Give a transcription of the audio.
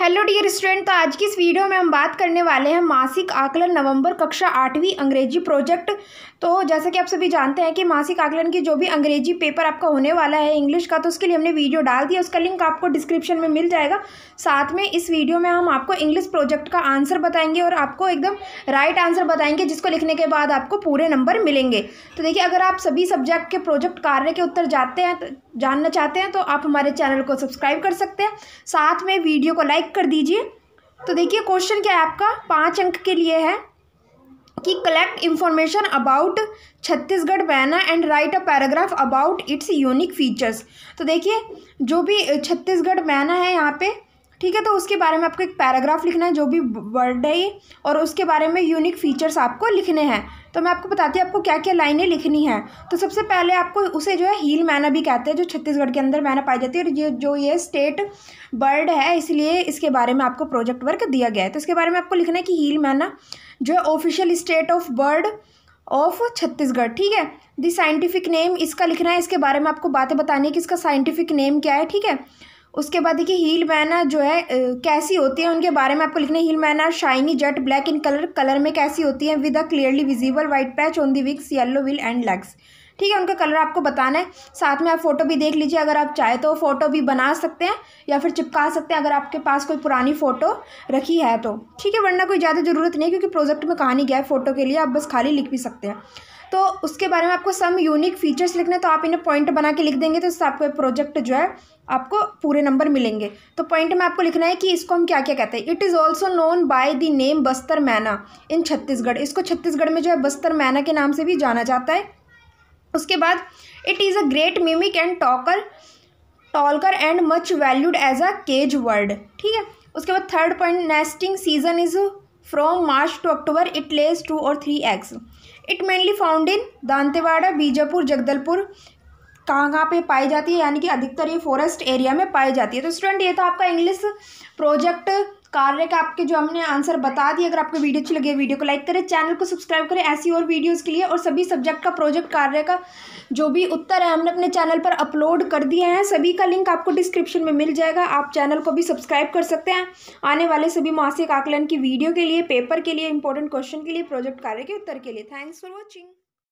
hello dear student तो आज की इस वीडियो में हम बात करने वाले हैं मासिक आकलन नवंबर कक्षा आठवीं अंग्रेजी प्रोजेक्ट तो जैसा कि आप सभी जानते हैं कि मासिक आकलन की जो भी अंग्रेजी पेपर आपका होने वाला है इंग्लिश का तो उसके लिए हमने वीडियो डाल दिया उसका लिंक आपको डिस्क्रिप्शन में मिल जाएगा साथ में इस वीडियो में हम आपको इंग्लिश प्रोजेक्ट का आंसर बताएंगे और आपको एकदम राइट आंसर बताएंगे जिसको लिखने के बाद आपको पूरे नंबर मिलेंगे तो देखिए अगर आप सभी सब्जेक्ट के प्रोजेक्ट कार्य के उत्तर जाते हैं जानना चाहते हैं तो आप हमारे चैनल को सब्सक्राइब कर सकते हैं साथ में वीडियो को लाइक लाइक कर दीजिए तो देखिए क्वेश्चन क्या है आपका पाँच अंक के लिए है कि collect information about Chhattisgarh myna and write a paragraph about its unique features तो देखिए जो भी छत्तीसगढ़ बैना है यहाँ पे ठीक है तो उसके बारे में आपको एक पैराग्राफ लिखना है जो भी वर्ड है और उसके बारे में यूनिक फीचर्स आपको लिखने हैं तो मैं आपको बताती हूँ आपको क्या क्या लाइनें लिखनी हैं तो सबसे पहले आपको उसे जो है हील मैना भी कहते हैं जो छत्तीसगढ़ के अंदर मैना पाई जाती है और ये जो ये स्टेट बर्ड है इसलिए इसके बारे में आपको प्रोजेक्ट वर्क दिया गया है तो इसके बारे में आपको लिखना है कि हील मैना जो है official state of bird of Chhattisgarh ठीक है दी साइंटिफिक नेम इसका लिखना है इसके बारे में आपको बातें बतानी है कि इसका साइंटिफिक नेम क्या है ठीक है उसके बाद देखिए हील मैना जो है कैसी होती है उनके बारे में आपको लिखना है hill myna shiny jet black in colour colour में कैसी होती है with a clearly visible white patch on the wings yellow bill and legs ठीक है उनका कलर आपको बताना है साथ में आप फ़ोटो भी देख लीजिए अगर आप चाहे तो फ़ोटो भी बना सकते हैं या फिर चिपका सकते हैं अगर आपके पास कोई पुरानी फ़ोटो रखी है तो ठीक है वरना कोई ज़्यादा ज़रूरत नहीं है क्योंकि प्रोजेक्ट में कहानी गया है फ़ोटो के लिए आप बस खाली लिख भी सकते हैं तो उसके बारे में आपको सम यूनिक फीचर्स लिखने तो आप इन्हें पॉइंट बना के लिख देंगे तो इससे आपको प्रोजेक्ट जो है आपको पूरे नंबर मिलेंगे तो पॉइंट में आपको लिखना है कि इसको हम क्या क्या कहते हैं it is also known by the name Bastar myna in Chhattisgarh इसको छत्तीसगढ़ में जो है बस्तर मैना के नाम से भी जाना जाता है उसके बाद it is a great mimic and talker talker and much valued as a cage bird ठीक है उसके बाद third point nesting season is from March to October it lays two or three eggs it mainly found in Dantewada Bijapur Jagdalpur कहाँ कहाँ पे पाई जाती है यानी कि अधिकतर ये फॉरेस्ट एरिया में पाई जाती है तो स्टूडेंट ये था तो आपका इंग्लिश प्रोजेक्ट कार्य का आपके जो हमने आंसर बता दिए अगर आपको वीडियो अच्छी है वीडियो को लाइक करें चैनल को सब्सक्राइब करें ऐसी और वीडियोज़ के लिए और सभी सब्जेक्ट का प्रोजेक्ट कार्य का जो भी उत्तर है हमने अपने चैनल पर अपलोड कर दिए हैं सभी का लिंक आपको डिस्क्रिप्शन में मिल जाएगा आप चैनल को भी सब्सक्राइब कर सकते हैं आने वाले सभी मासिक आकलन की वीडियो के लिए पेपर के लिए इंपॉर्टेंट क्वेश्चन के लिए प्रोजेक्ट कार्य के उत्तर के लिए थैंक्स फॉर वॉचिंग